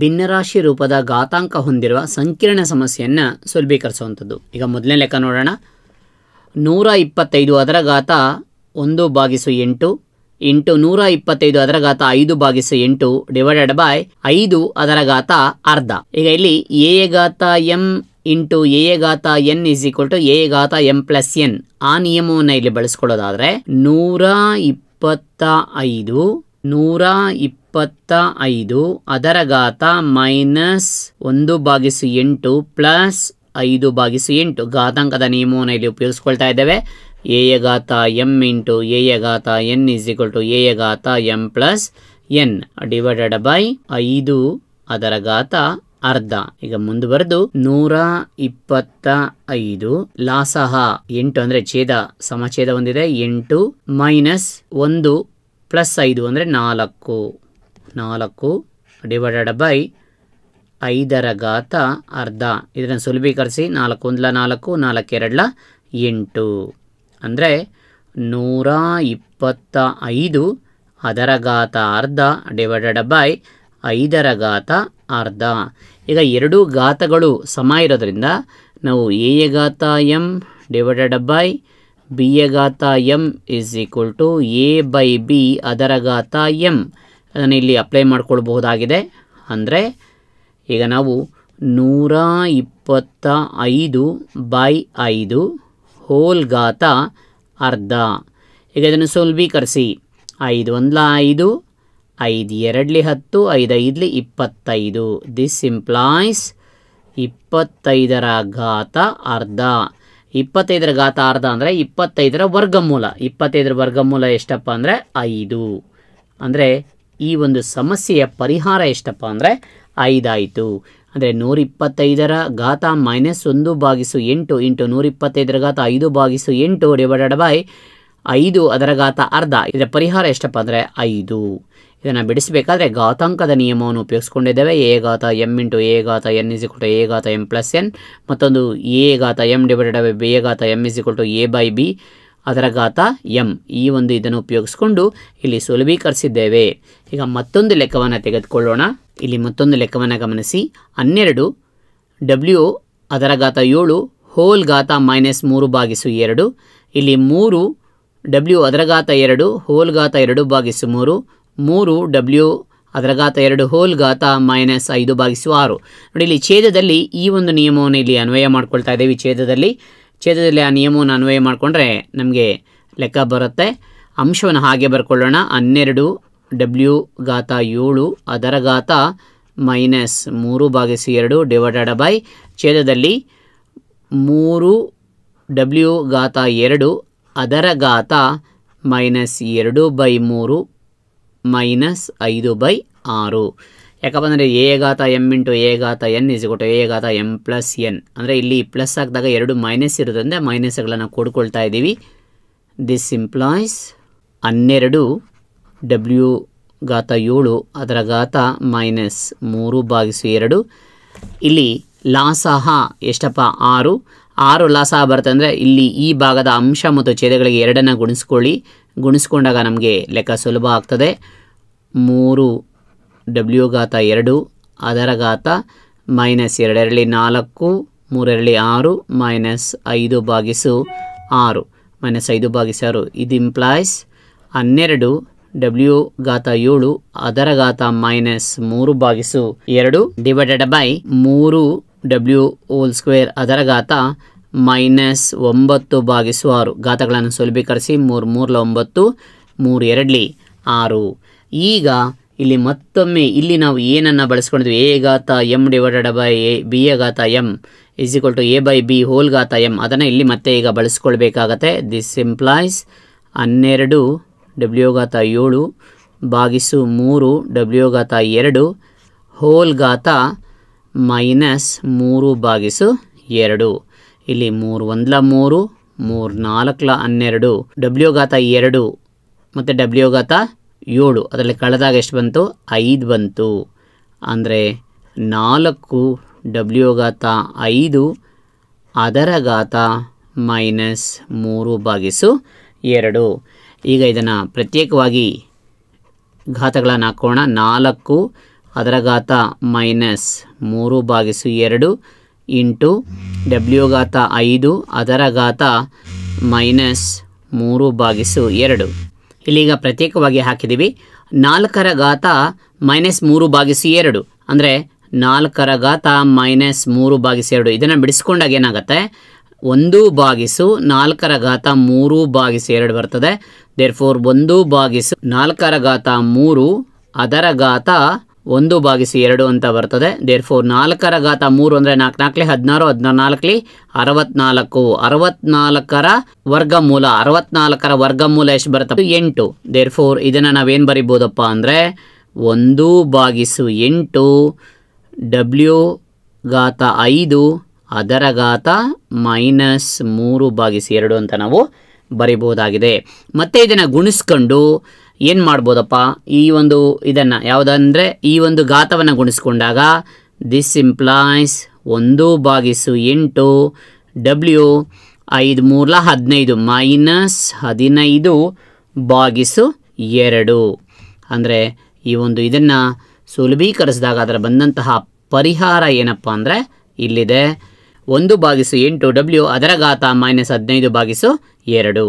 ಭಿನ್ನರಾಶಿ ರೂಪದ ಗಾತಾಂಕ ಹೊಂದಿರುವ ಸಂಕೀರ್ಣ ಸಮಸ್ಯೆಯನ್ನು ಸುಲಭೀಕರಿಸುವಂಥದ್ದು ಈಗ ಮೊದಲನೇ ಲೆಕ್ಕ ನೋಡೋಣ ನೂರ ಇಪ್ಪತ್ತೈದು ಅದರ ಗಾತ ಒಂದು ಬಾಗಿಸು ಎಂಟು ಎಂಟು ನೂರ ಇಪ್ಪತ್ತೈದು ಅದರ ಘಾತ ಐದು ಬಾಗಿಸು ಎಂಟು ಡಿವೈಡೆಡ್ ಬೈ ಐದು ಅದರ ಘಾತ ಅರ್ಧ ಈಗ ಇಲ್ಲಿ ಎ ಗಾತ ಎಂ ಇಂಟು ಎ ಎ ಗಾತ N is equal to A ಗಾತ ಎಂ ಪ್ಲಸ್ ಎನ್ ಆ ನಿಯಮವನ್ನು ಇಲ್ಲಿ ಬಳಸ್ಕೊಳ್ಳೋದಾದರೆ ನೂರ ಇಪ್ಪತ್ತ ಐದು ನೂರ ಇಪ್ಪ ಇಪ್ಪತ್ತ ಐದು ಅದರ ಗಾತ ಮೈನಸ್ ಒಂದು ಬಾಗಿಸು ಎಂಟು ಪ್ಲಸ್ ಐದು ಬಾಗಿಸು ಎಂಟು ಘಾತಾಂಕದ ನಿಯಮವನ್ನು ಇಲ್ಲಿ ಉಪಯೋಗಿಸ್ಕೊಳ್ತಾ ಇದ್ದೇವೆ ಎ ಘಾತ ಎಮ್ ಇಂಟು ಎ ಘಾತ N is equal to A ಘಾತ M plus N divided by ಐದು ಅದರ ಗಾತ ಅರ್ಧ ಈಗ ಮುಂದೆ ಬರೆದು ನೂರ ಇಪ್ಪತ್ತ ಐದು ಲಾಸಹ ಎಂಟು ಅಂದ್ರೆ ಛೇದ ಸಮಛೇದ ಹೊಂದಿದೆ ಎಂಟು ಮೈನಸ್ ಒಂದು ಪ್ಲಸ್ ಐದು ಅಂದ್ರೆ ನಾಲ್ಕು ನಾಲ್ಕು ಡಿವೈಡೆಡ್ ಬೈ ಐದರ ಘಾತ ಅರ್ಧ ಇದನ್ನು ಸುಲಭೀಕರಿಸಿ ನಾಲ್ಕು ಒಂದ್ಲ ನಾಲ್ಕು ನಾಲ್ಕು ಎರಡ್ಲ ಎಂಟು ಅಂದರೆ ನೂರ ಇಪ್ಪತ್ತ ಐದು ಅದರ ಘಾತ ಅರ್ಧ ಡಿವೈಡೆಡ್ ಬೈ ಐದರ ಘಾತ ಅರ್ಧ ಈಗ ಎರಡೂ ಘಾತಗಳು ಸಮ ಇರೋದರಿಂದ ನಾವು ಎ ಎ ಘಾತ M divided by B A ಘಾತ M is equal to A by B ಅದರ ಘಾತ ಎಮ್ ಅದನ್ನು ಇಲ್ಲಿ ಅಪ್ಲೈ ಮಾಡಿಕೊಳ್ಬಹುದಾಗಿದೆ ಅಂದರೆ ಈಗ ನಾವು ನೂರ ಇಪ್ಪತ್ತ ಐದು ಬೈ ಐದು ಹೋಲ್ ಗಾತ ಅರ್ಧ ಈಗ ಇದನ್ನು ಸುಲಭೀಕರಿಸಿ ಐದು ಒಂದ್ಲ ಐದು ಐದು ಎರಡಲಿ ಹತ್ತು ಐದು ಇಪ್ಪತ್ತೈದು ದಿಸ್ ಇಂಪ್ಲಾಯ್ಸ್ ಇಪ್ಪತ್ತೈದರ ಘಾತ ಅರ್ಧ ಇಪ್ಪತ್ತೈದರ ಗಾತ ಅರ್ಧ ಅಂದರೆ ಇಪ್ಪತ್ತೈದರ ವರ್ಗಮೂಲ ಇಪ್ಪತ್ತೈದರ ವರ್ಗಮೂಲ ಎಷ್ಟಪ್ಪ ಅಂದರೆ ಐದು ಅಂದರೆ ಈ ಒಂದು ಸಮಸ್ಯೆಯ ಪರಿಹಾರ ಎಷ್ಟಪ್ಪ ಅಂದರೆ ಐದಾಯಿತು ಅಂದರೆ ನೂರಿಪ್ಪತ್ತೈದರ ಘಾತ ಮೈನಸ್ ಒಂದು ಬಾಗಿಸು ಎಂಟು ಇಂಟು ನೂರಿಪ್ಪತ್ತೈದರ ಘಾತ ಐದು ಬಾಗಿಸು ಎಂಟು ಡಿವೈಡೆಡ್ ಬೈ ಐದು ಅದರ ಘಾತ ಅರ್ಧ ಇದರ ಪರಿಹಾರ ಎಷ್ಟಪ್ಪ ಅಂದರೆ ಐದು ಇದನ್ನು ಬಿಡಿಸಬೇಕಾದ್ರೆ ಘಾತಾಂಕದ ನಿಯಮವನ್ನು ಉಪಯೋಗಿಸ್ಕೊಂಡಿದ್ದೇವೆ ಎ ಘಾತ ಎಮ್ ಇಂಟು ಎ ಘಾತ ಎನ್ ಇಸ್ ಟು ಎ ಘಾತ ಎಮ್ ಪ್ಲಸ್ ಎನ್ ಮತ್ತೊಂದು ಎ ಘಾತ M divided by B A ಘಾತ M is to A by B ಅದರ ಘಾತ ಎಂ ಈ ಒಂದು ಇದನ್ನು ಉಪಯೋಗಿಸಿಕೊಂಡು ಇಲ್ಲಿ ಸುಲಭೀಕರಿಸಿದ್ದೇವೆ ಈಗ ಮತ್ತೊಂದು ಲೆಕ್ಕವನ್ನು ತೆಗೆದುಕೊಳ್ಳೋಣ ಇಲ್ಲಿ ಮತ್ತೊಂದು ಲೆಕ್ಕವನ್ನು ಗಮನಿಸಿ ಹನ್ನೆರಡು ಡಬ್ಲ್ಯೂ ಅದರ ಘಾತ ಏಳು ಹೋಲ್ ಘಾತ ಮೈನಸ್ ಮೂರು ಬಾಗಿಸು ಎರಡು ಇಲ್ಲಿ ಮೂರು ಡಬ್ಲ್ಯೂ ಅದರ ಘಾತ ಎರಡು ಹೋಲ್ ಘಾತ ಎರಡು ಬಾಗಿಸು ಮೂರು ಮೂರು ಡಬ್ಲ್ಯೂ ಅದರ ಘಾತ ಎರಡು ಹೋಲ್ ಘಾತ ಮೈನಸ್ ಐದು ಭಾಗಿಸು ಆರು ನೋಡಿ ಇಲ್ಲಿ ಛೇದದಲ್ಲಿ ಈ ಒಂದು ನಿಯಮವನ್ನು ಇಲ್ಲಿ ಅನ್ವಯ ಮಾಡ್ಕೊಳ್ತಾ ಇದ್ದೇವೆ ಛೇದದಲ್ಲಿ ಛೇದದಲ್ಲಿ ಆ ನಿಯಮವನ್ನು ಅನ್ವಯ ಮಾಡಿಕೊಂಡ್ರೆ ನಮಗೆ ಲೆಕ್ಕ ಬರುತ್ತೆ ಅಂಶವನ್ನು ಹಾಗೆ ಬರ್ಕೊಳ್ಳೋಣ ಹನ್ನೆರಡು ಡಬ್ಲ್ಯೂ ಗಾತ ಏಳು ಅದರ ಗಾತ ಮೈನಸ್ ಮೂರು ಭಾಗಿಸಿ ಎರಡು ಡಿವೈಡೆಡ್ ಬೈ ಛೇದದಲ್ಲಿ ಮೂರು ಡಬ್ಲ್ಯೂ ಗಾತ ಎರಡು ಅದರ ಗಾತ ಮೈನಸ್ ಎರಡು ಬೈ ಮೂರು ಮೈನಸ್ ಐದು ಬೈ ಆರು ಯಾಕಪ್ಪ ಅಂದರೆ ಎ ಗಾತ ಎಮ್ ಇಂಟು ಎ ಗಾತ ಎನ್ ಇಸ್ ಇಸ್ಗೊಟ್ಟು ಎ ಗಾತ ಎಮ್ ಪ್ಲಸ್ ಎನ್ ಅಂದರೆ ಇಲ್ಲಿ ಪ್ಲಸ್ ಹಾಕಿದಾಗ ಎರಡು ಮೈನಸ್ ಇರೋದ್ರಿಂದ ಮೈನಸ್ಗಳನ್ನು ಕೊಡ್ಕೊಳ್ತಾ ಇದ್ದೀವಿ ದಿಸ್ ಇಂಪ್ಲಾಯ್ಸ್ ಹನ್ನೆರಡು ಡಬ್ಲ್ಯೂ ಗಾತ ಏಳು ಅದರ ಗಾತ ಮೈನಸ್ ಮೂರು ಭಾಗಿಸು ಎರಡು ಇಲ್ಲಿ ಲಾಸಹ ಎಷ್ಟಪ್ಪ ಆರು ಆರು ಲಾಸಹ ಬರುತ್ತೆ ಅಂದರೆ ಇಲ್ಲಿ ಈ ಭಾಗದ ಅಂಶ ಮತ್ತು ಛೇದಗಳಿಗೆ ಎರಡನ್ನು ಗುಣಿಸ್ಕೊಳ್ಳಿ ಗುಣಿಸ್ಕೊಂಡಾಗ ನಮಗೆ ಲೆಕ್ಕ ಸುಲಭ ಆಗ್ತದೆ ಮೂರು ಡಬ್ಲ್ಯೂ ಘಾತ ಎರಡು ಅದರ ಘಾತ ಮೈನಸ್ ಎರಡೆರಳಿ ನಾಲ್ಕು ಮೂರೆರಳಿ ಆರು ಮೈನಸ್ ಐದು ಭಾಗಿಸು ಆರು ಮೈನಸ್ ಐದು ಭಾಗಿಸು ಆರು ಇದು ಇಂಪ್ಲಾಯ್ಸ್ ಹನ್ನೆರಡು ಡಬ್ಲ್ಯೂ ಘಾತ ಏಳು ಅದರ ಘಾತ ಮೈನಸ್ ಮೂರು ಭಾಗಿಸು ಎರಡು ಡಿವೈಡೆಡ್ ಬೈ ಮೂರು ಡಬ್ಲ್ಯೂ ಓಲ್ ಸ್ಕ್ವೇರ್ ಅದರ ಘಾತ ಮೈನಸ್ ಒಂಬತ್ತು ಭಾಗಿಸು ಆರು ಘಾತಗಳನ್ನು ಸುಲಭೀಕರಿಸಿ ಮೂರು ಮೂರಲ ಒಂಬತ್ತು ಮೂರು ಎರಡಲಿ ಆರು ಈಗ ಇಲ್ಲಿ ಮತ್ತೊಮ್ಮೆ ಇಲ್ಲಿ ನಾವು ಏನನ್ನು ಬಳಸ್ಕೊಂಡಿದ್ವಿ ಎ ಗಾತ M divided by A B A ಗಾತ M is equal to A by B whole ಗಾತ ಎಮ್ ಅದನ್ನು ಇಲ್ಲಿ ಮತ್ತೆ ಈಗ ಬಳಸ್ಕೊಳ್ಬೇಕಾಗತ್ತೆ ದಿಸ್ ಇಂಪ್ಲಾಯ್ಸ್ ಹನ್ನೆರಡು ಡಬ್ಲ್ಯೂ ಗಾತ ಏಳು ಭಾಗಿಸು ಮೂರು ಡಬ್ಲ್ಯೂ ಗಾತ ಎರಡು ಹೋಲ್ ಗಾತ ಮೈನಸ್ ಮೂರು ಭಾಗಿಸು ಎರಡು ಇಲ್ಲಿ ಮೂರು ಒಂದ್ಲ ಮೂರು ಮೂರು ನಾಲ್ಕಲ ಹನ್ನೆರಡು ಡಬ್ಲ್ಯೂ ಗಾತ ಎರಡು ಮತ್ತು ಡಬ್ಲ್ಯೂ ಗಾತ ಏಳು ಅದರಲ್ಲಿ ಕಳೆದಾಗ ಎಷ್ಟು ಬಂತು ಐದು ಬಂತು ಅಂದರೆ ನಾಲ್ಕು ಡಬ್ಲ್ಯೂ ಘಾತ ಐದು ಅದರ ಘಾತ ಮೈನಸ್ ಮೂರು ಬಾಗಿಸು ಎರಡು ಈಗ ಇದನ್ನು ಪ್ರತ್ಯೇಕವಾಗಿ ಘಾತಗಳನ್ನು ಹಾಕೋಣ ನಾಲ್ಕು ಅದರ ಘಾತ ಮೈನಸ್ ಮೂರು ಬಾಗಿಸು ಎರಡು ಇಂಟು ಡಬ್ಲ್ಯೂ ಘಾತ ಐದು ಅದರ ಘಾತ ಮೈನಸ್ ಮೂರು ಬಾಗಿಸು ಎರಡು ಇಲ್ಲಿಗ ಪ್ರತ್ಯೇಕವಾಗಿ ಹಾಕಿದ್ದೀವಿ ನಾಲ್ಕರ ಘಾತ ಮೈನಸ್ ಮೂರು ಬಾಗಿಸು ಎರಡು ಅಂದರೆ ನಾಲ್ಕರ ಘಾತ ಮೈನಸ್ ಮೂರು ಭಾಗಿಸಿ ಎರಡು ಇದನ್ನು ಬಿಡಿಸ್ಕೊಂಡಾಗ ಏನಾಗುತ್ತೆ ಒಂದು ಬಾಗಿಸು ನಾಲ್ಕರ ಘಾತ ಮೂರು ಭಾಗಿಸಿ ಎರಡು ಬರ್ತದೆ ದೇರ್ ಫೋರ್ ಒಂದು ಬಾಗಿಸು ನಾಲ್ಕರ ಘಾತ ಮೂರು ಅದರ ಘಾತ ಒಂದು ಭಾಗಿಸಿ ಎರಡು ಅಂತ ಬರ್ತದೆ ದೇರ್ ಫೋರ್ ನಾಲ್ಕರ ಗಾತ ಮೂರು ಅಂದರೆ ನಾಲ್ಕು ನಾಲ್ಕಲಿ ಹದಿನಾರು ಹದಿನಾರು ನಾಲ್ಕಲಿ ಅರವತ್ನಾಲ್ಕು ಅರವತ್ನಾಲ್ಕರ ವರ್ಗ ಮೂಲ ಅರವತ್ನಾಲ್ಕರ ವರ್ಗಮೂಲ ಎಷ್ಟು ಬರುತ್ತೆ ಎಂಟು ದೇರ್ ಫೋರ್ ಇದನ್ನು ನಾವೇನು ಬರಿಬೋದಪ್ಪ ಅಂದರೆ ಒಂದು ಭಾಗಿಸು ಎಂಟು ಡಬ್ಲ್ಯೂ ಗಾತ ಐದು ಅದರ ಗಾತ ಮೈನಸ್ ಮೂರು ಭಾಗಿಸಿ ಎರಡು ಅಂತ ನಾವು ಬರಿಬೋದಾಗಿದೆ ಮತ್ತೆ ಇದನ್ನು ಗುಣಿಸ್ಕೊಂಡು ಏನು ಮಾಡ್ಬೋದಪ್ಪ ಈ ಒಂದು ಇದನ್ನು ಯಾವುದಂದರೆ ಈ ಒಂದು ಗಾತವನ್ನು ಗುಣಿಸ್ಕೊಂಡಾಗ ದಿಸ್ ಇಂಪ್ಲಾಯ್ಸ್ ಒಂದು ಬಾಗಿಸು ಎಂಟು ಡಬ್ಲ್ಯೂ ಐದು ಮೂರ್ಲ ಹದಿನೈದು ಮೈನಸ್ ಹದಿನೈದು ಬಾಗಿಸು ಎರಡು ಅಂದರೆ ಈ ಒಂದು ಇದನ್ನು ಸುಲಭೀಕರಿಸಿದಾಗ ಅದರ ಬಂದಂತಹ ಪರಿಹಾರ ಏನಪ್ಪ ಅಂದರೆ ಇಲ್ಲಿದೆ ಒಂದು ಬಾಗಿಸು ಎಂಟು ಡಬ್ಲ್ಯೂ ಅದರ ಘಾತ ಮೈನಸ್ ಹದಿನೈದು ಬಾಗಿಸು ಎರಡು